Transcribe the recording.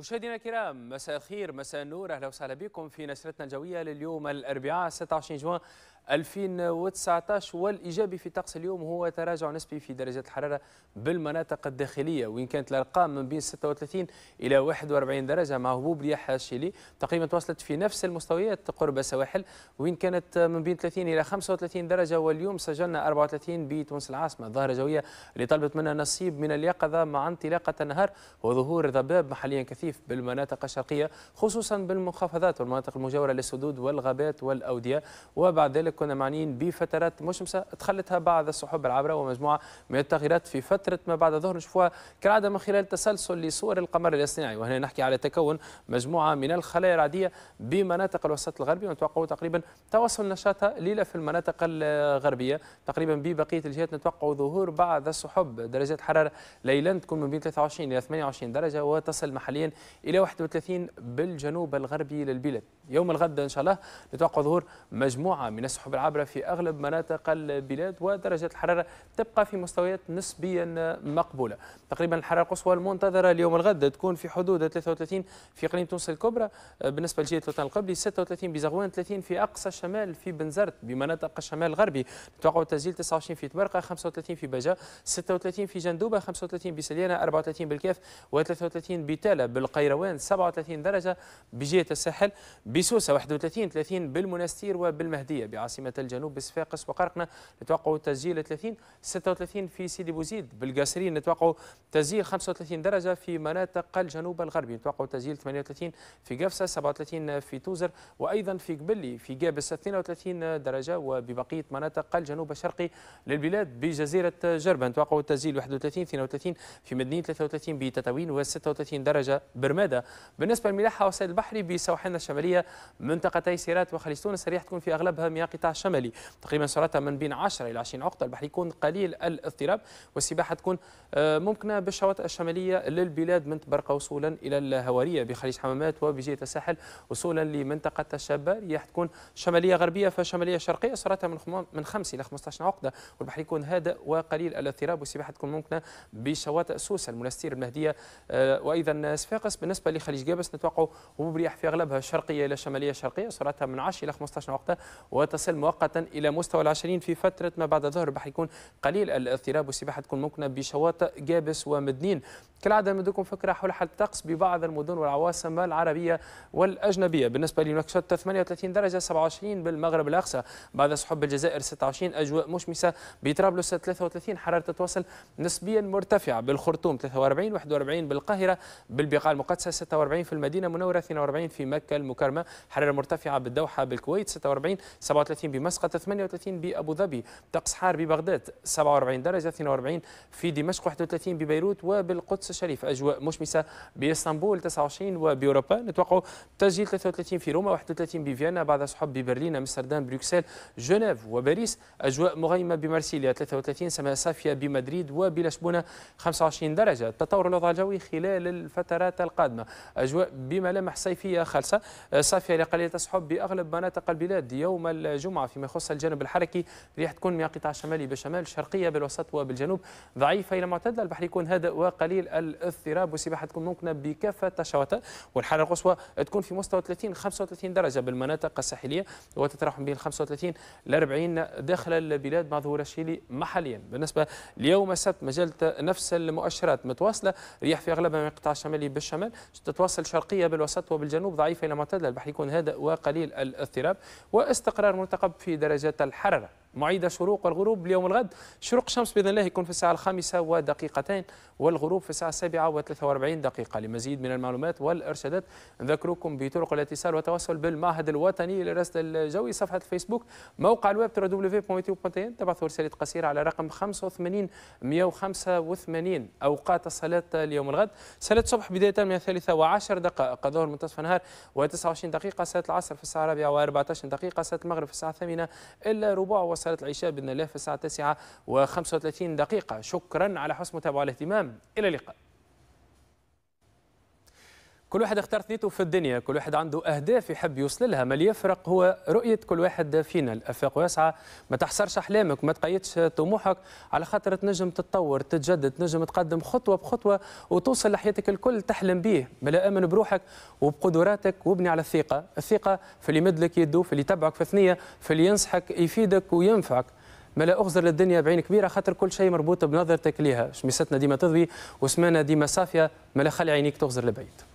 مشاهدينا الكرام مساء الخير مساء النور اهلا وسهلا بكم في نشرتنا الجويه لليوم الاربعاء 26 جوان 2019 والإيجابي في طقس اليوم هو تراجع نسبي في درجات الحرارة بالمناطق الداخلية وإن كانت الأرقام من بين 36 إلى 41 درجة مع هبوب رياح شيلي تقريبا تواصلت في نفس المستويات قرب السواحل وإن كانت من بين 30 إلى 35 درجة واليوم سجلنا 34 بتونس العاصمة ظاهرة جوية اللي طلبت منا نصيب من اليقظة مع انطلاقة النهار وظهور ضباب محليا كثيف بالمناطق الشرقية خصوصا بالمنخفضات والمناطق المجاورة للسدود والغابات والأودية وبعد ذلك كنا معنيين بفترات مشمسه تخلتها بعض السحب العابره ومجموعه من التغييرات في فتره ما بعد الظهر نشوفوها كالعاده من خلال تسلسل لصور القمر الاصطناعي وهنا نحكي على تكون مجموعه من الخلايا العاديه بمناطق الوسط الغربي ونتوقع تقريبا تواصل نشاطها ليله في المناطق الغربيه تقريبا ببقيه الجهات نتوقع ظهور بعض السحب درجات حراره ليلا تكون من بين 23 الى 28 درجه وتصل محليا الى 31 بالجنوب الغربي للبلاد يوم الغد ان شاء الله نتوقع ظهور مجموعه من السحب السحب العابرة في أغلب مناطق البلاد ودرجات الحرارة تبقى في مستويات نسبيا مقبولة تقريبا الحرارة القصوى المنتظرة اليوم الغد تكون في حدود 33 في اقليم تونس الكبرى بالنسبة لجهة الوطن القبلي 36 بزغوان 30 في أقصى الشمال في بنزرت بمناطق الشمال الغربي نتوقع تسجيل 29 في تبرقة 35 في بجا 36 في جندوبة 35 بسليانة 34 بالكاف و33 بتالا بالقيروان 37 درجة بجهة الساحل بسوسة 31 30 بالمنستير وبالمهدية بعاصمة عاصمة الجنوب بصفاقس وقرقنة نتوقع تسجيل 30 36 في سيدي بوزيد بالقاسرين نتوقع تسجيل 35 درجة في مناطق الجنوب الغربي نتوقع تسجيل 38 في قفصة 37 في توزر وأيضا في قبلي في جابس 32 درجة وببقية مناطق الجنوب الشرقي للبلاد بجزيرة جربة نتوقع تسجيل 31 32 في مدينة 33 بتتوين و36 درجة برمادة بالنسبة للملاحة وسائل البحري بسواحلنا الشمالية منطقتي سيرات تونس السريح تكون في أغلبها مياه القطاع الشمالي تقريبا سرعتها من بين 10 الى 20 عقده البحر يكون قليل الاضطراب والسباحه تكون آه، ممكنه بالشواطئ الشماليه للبلاد من تبرقه وصولا الى الهواريه بخليج حمامات وبجهه الساحل وصولا لمنطقه الشابه رياح تكون شماليه غربيه فشماليه شرقيه سرعتها من من 5 الى 15 عقده والبحر يكون هادئ وقليل الاضطراب والسباحه تكون ممكنه بشواطئ سوسه المنستير المهديه آه، وايضا صفاقس بالنسبه لخليج جابس نتوقع هبوب رياح في اغلبها شرقيه الى شماليه شرقيه سرعتها من 10 الى 15 عقده وتصل يصل مؤقتا الى مستوى العشرين في فتره ما بعد الظهر راح يكون قليل الاضطراب والسباحه تكون ممكنه بشواطئ جابس ومدنين كالعاده ندوكم فكره حول حاله الطقس ببعض المدن والعواصم العربيه والاجنبيه بالنسبه لنكشوت 38 درجه 27 بالمغرب الاقصى بعد سحب الجزائر 26 اجواء مشمسه بطرابلس 33 حراره تتواصل نسبيا مرتفعه بالخرطوم 43 41 بالقاهره بالبقاع المقدسه 46 في المدينه المنوره 42 في مكه المكرمه حراره مرتفعه بالدوحه بالكويت 46 37 37 بمسقط 38 بأبو ظبي طقس حار ببغداد 47 درجة 42 في دمشق 31 ببيروت وبالقدس الشريف أجواء مشمسة بإسطنبول 29 وبأوروبا نتوقع تسجيل 33 في روما 31 بفيينا بعد سحب ببرلين أمستردام بروكسل جنيف وباريس أجواء مغيمة بمارسيليا 33 سماء صافية بمدريد وبلشبونة 25 درجة تطور الوضع الجوي خلال الفترات القادمة أجواء بملامح صيفية خالصة صافية لقليلة تسحب بأغلب مناطق البلاد يوم الجمعة الجمعة فيما يخص الجانب الحركي رياح تكون من القطاع الشمالي بالشمال شرقية بالوسط وبالجنوب ضعيفة إلى معتدلة البحر يكون هادئ وقليل الاضطراب والسباحة تكون ممكنة بكافة الشواطئ والحرارة القصوى تكون في مستوى 30 35 درجة بالمناطق الساحلية وتتراوح بين 35 ل 40 داخل البلاد مع ظهور الشيلي محليا بالنسبة ليوم السبت مجلة نفس المؤشرات متواصلة رياح في أغلبها من القطاع الشمالي بالشمال تتواصل شرقية بالوسط وبالجنوب ضعيفة إلى معتدلة البحر يكون هادئ وقليل الاضطراب واستقرار منطقة ترتقب في درجات الحرارة معيد شروق والغروب اليوم الغد شروق الشمس باذن الله يكون في الساعه الخامسه ودقيقتين والغروب في الساعه السابعه و43 دقيقه لمزيد من المعلومات والارشادات نذكركم بطرق الاتصال والتواصل بالمعهد الوطني للرصد الجوي صفحه الفيسبوك موقع الويب www.meteo.in تبعثوا رساله قصيره على رقم 85 185 اوقات الصلاه اليوم الغد صلاه الصبح بدايه من الثالثه و10 دقائق الظهر منتصف النهار و29 دقيقه صلاه العصر في الساعه الرابعه و14 دقيقه صلاه المغرب في الساعه الثامنه الا ربع وصلت العشاء بإذن الله في الساعة 9 و 35 دقيقة شكرا على حسن متابعة الاهتمام إلى اللقاء كل واحد اختار ثنيته في الدنيا كل واحد عنده أهداف يحب يوصل لها ما اللي يفرق هو رؤية كل واحد فينا الأفاق واسعة ما تحصرش أحلامك ما تقيدش طموحك على خاطر تنجم تتطور تتجدد تنجم تقدم خطوة بخطوة وتوصل لحياتك الكل تحلم به بلا أمن بروحك وبقدراتك وابني على الثقة الثقة في اللي يمد لك يده في اللي يتبعك في ثنية في اللي ينصحك يفيدك وينفعك ما لا اغزر للدنيا بعين كبيره خاطر كل شيء مربوط بنظرتك ليها شمستنا ديما تضوي وسمانا ديما صافيه ما لا خلي عينيك تغزر لبعيد